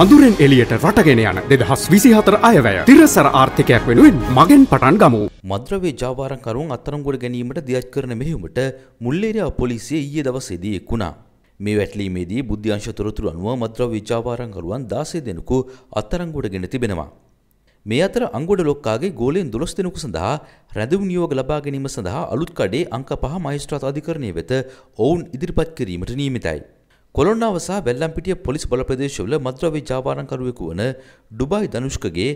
අඳුරෙන් එලියට රටගෙන යන දෙදහස් විසිහතර අයවැය තිරසර ආර්ථිකයක් වෙනුවෙන් මගෙන් පටන් ගමු. මද්‍රවේ ජාවාරංකරුන් අත්තරංගොඩ ගැනීමට දියත් කරන මෙහෙුමට මුල්ලේරයා පොලිසිය ඊයේ දවසේදී එක්ුණා. මේ වැටලීමේදී බුද්ධ්‍යංශ තොරතුරු අනුව මද්‍රව විජාවාරංකරුවන් දාසේ දෙනෙකු අත්තරංගොඩ ගෙන තිබෙනවා. මේ අතර අංගොඩ ලොක්කාගේ ගෝලයෙන් දොළොස් දෙනෙකු සඳහා රැඳවුම් නියෝග ලබා ගැනීම සඳහා අලුත් කඩේ අංක පහ මහිස්ත්‍රාත් අධිකරණය වෙත ඔවුන් ඉදිරිපත් කිරීමට නියමිතයි. කොළොන්නාව සහ බැල්ලම්පිටිය පොලිස් බල ප්‍රදේශවල මද්‍රව්‍ය ජාවාරංකරුවෙකු වන ඩුබායි ධනුෂ්කගේ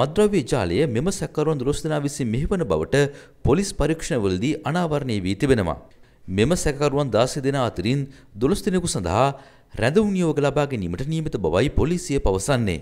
මද්‍රව්‍ය ජාලය මෙම සැකරුවන් දුරස් දෙනා විසින් මෙහෙවන බවට පොලිස් පරීක්ෂණවලදී අනාවරණය වී තිබෙනවා. මෙම සැකරුවන් දාසය දෙනා අතරින් දොළොස් දෙනෙකු සඳහා රැඳවුන් නියෝග ලබා ගැනීමට නියමිත බවයි පොලිසිය පවසන්නේ.